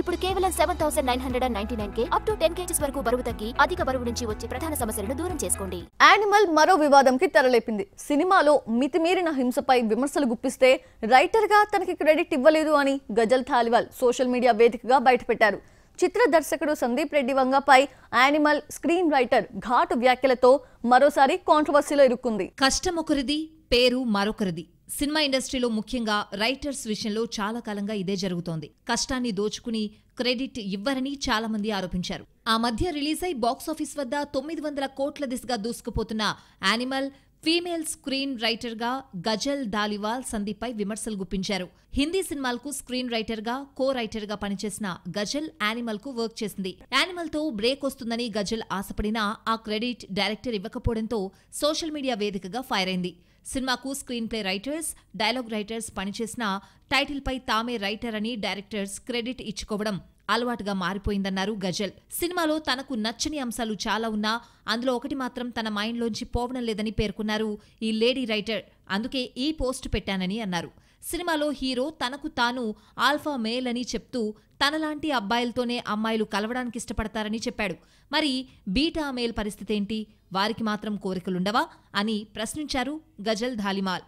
ఇప్పుడు కేవలం seven thousand nine hundred and ninety nine కే అప్ టు టెన్ కేజీస్ వరకు బరువు తగ్గి అధిక బరువు నుంచి వచ్చే ప్రధాన సమస్యలను దూరం చేసుకోండి యానిమల్ మరో వివాదంకి తెరలేపింది సినిమాలో మితిమీరిన హింసపై విమర్శలు గుప్పిస్తే రైటర్ గా తనకి క్రెడిట్ ఇవ్వలేదు అని గజల్ థాలివాల్ సోషల్ మీడియా వేదికగా బయటపెట్టారు చిత్ర దర్శకుడు సందీప్ రెడ్డి వంగపై యానిమల్ స్క్రీన్ రైటర్ ఘాటు వ్యాఖ్యలతో మరోసారి కాంట్రవర్సీలో ఇరుక్కుంది కష్టం ఒకరిది పేరు మరొకరిది సినిమా ఇండస్ట్రీలో ముఖ్యంగా రైటర్స్ విషయంలో చాలా కాలంగా ఇదే జరుగుతోంది కష్టాన్ని దోచుకుని క్రెడిట్ ఇవ్వరని చాలా మంది ఆరోపించారు ఆ మధ్య రిలీజ్ అయి బాక్సాఫీస్ వద్ద తొమ్మిది వందల కోట్ల దిశగా దూసుకుపోతున్న యానిమల్ ఫీమేల్ స్క్రీన్ రైటర్ గా గజల్ దాలివాల్ సందీప్పై విమర్శలు గుప్పించారు హిందీ సినిమాలకు స్క్రీన్ రైటర్గా కో రైటర్గా పనిచేసిన గజల్ కు వర్క్ చేసింది తో బ్రేక్ వస్తుందని గజల్ ఆశపడినా ఆ క్రెడిట్ డైరెక్టర్ ఇవ్వకపోవడంతో సోషల్ మీడియా వేదికగా ఫైర్ అయింది సినిమాకు screen play writers dialogue writers పనిచేసిన టైటిల్పై తామే రైటర్ అని డైరెక్టర్స్ క్రెడిట్ ఇచ్చుకోవడం అలవాటుగా మారిపోయిందన్నారు గజల్ సినిమాలో తనకు నచ్చని అంశాలు చాలా ఉన్నా అందులో ఒకటి మాత్రం తన మైండ్లోంచి పోవడం లేదని పేర్కొన్నారు ఈ లేడీ రైటర్ అందుకే ఈ పోస్ట్ పెట్టానని అన్నారు సినిమాలో హీరో తనకు తాను ఆల్ఫా మేల్ అని చెప్తూ తనలాంటి అబ్బాయిలతోనే అమ్మాయిలు కలవడానికి ఇష్టపడతారని చెప్పాడు మరి బీటా మేల్ పరిస్థితి ఏంటి వారికి మాత్రం కోరికలుండవా అని ప్రశ్నించారు గజల్ ధాలిమాల్